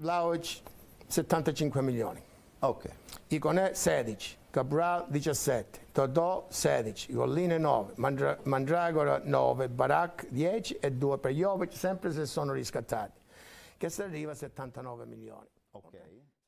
Vlaovic 75 milioni. Ok. Iconè 16, Cabral 17, Todò 16, Golline 9, Mandra- Mandragora 9, Barak 10 e 2 per Jovic, sempre se sono riscattati, che se arriva a 79 milioni. Okay.